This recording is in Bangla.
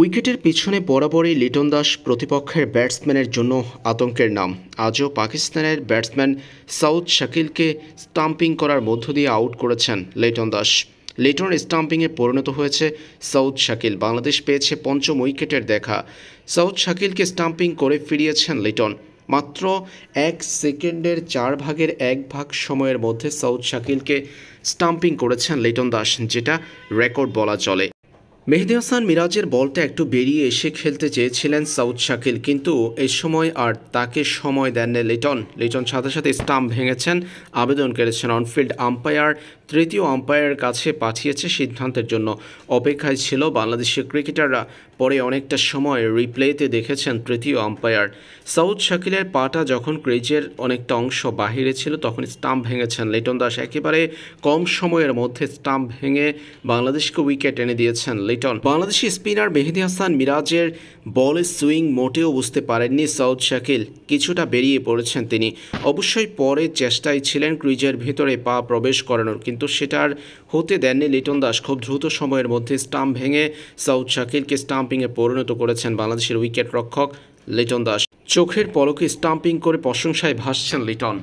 উইকেটের পিছনে বরাবরই লিটন দাস প্রতিপক্ষের ব্যাটসম্যানের জন্য আতঙ্কের নাম আজও পাকিস্তানের ব্যাটসম্যান সাউথ শাকিলকে স্টাম্পিং করার মধ্য দিয়ে আউট করেছেন লিটন দাস লিটন স্টাম্পিংয়ে পরিণত হয়েছে সাউথ শাকিল বাংলাদেশ পেয়েছে পঞ্চম উইকেটের দেখা সাউথ শাকিলকে স্টাম্পিং করে ফিরিয়েছেন লিটন মাত্র এক সেকেন্ডের চার ভাগের এক ভাগ সময়ের মধ্যে সাউথ শাকিলকে স্টাম্পিং করেছেন লিটন দাস যেটা রেকর্ড বলা চলে মেহেদি হাসান মিরাজের বলটা একটু বেরিয়ে এসে খেলতে চেয়েছিলেন সাউথ শাকিল কিন্তু এ সময় আর তাকে সময় দেননি লিটন লিটন সাথে সাথে স্টাম্প ভেঙেছেন আবেদন করেছেন অনফিল্ড আম্পায়ার তৃতীয় আম্পায়ারের কাছে পাঠিয়েছে সিদ্ধান্তের জন্য অপেক্ষায় ছিল বাংলাদেশের ক্রিকেটাররা পরে অনেকটা সময় রিপ্লেতে দেখেছেন তৃতীয় আম্পায়ার সাউথ শাকিলের পাটা যখন ক্রিজের অনেকটা অংশ বাহিরে ছিল তখন স্টাম্প ভেঙেছেন লিটন দাস একেবারে কম সময়ের মধ্যে স্টাম্প ভেঙে বাংলাদেশকে উইকেট এনে দিয়েছেন ব্রাইটন বাংলাদেশি স্পিনার মেহেদি হাসান মিরাজের বলের সুইং মোটেও বুঝতে পারেননি সৌদ শাকিল কিছুটা বেরিয়ে পড়েছেন তিনি অবশ্যই পরে চেষ্টায় ছিলেন ক্রিজের ভেতরে পা প্রবেশ করানোর কিন্তু সেটার হতে দেননি লিটন দাস খুব দ্রুত সময়ের মধ্যে স্টাম্প ভেঙে সৌদ শাকিলকে স্টাম্পিংয়ে পরিণত করেছেন বাংলাদেশের উইকেট রক্ষক লিটন দাস চোখের পলকে স্টাম্পিং করে প্রশংসায় ভাসছেন লিটন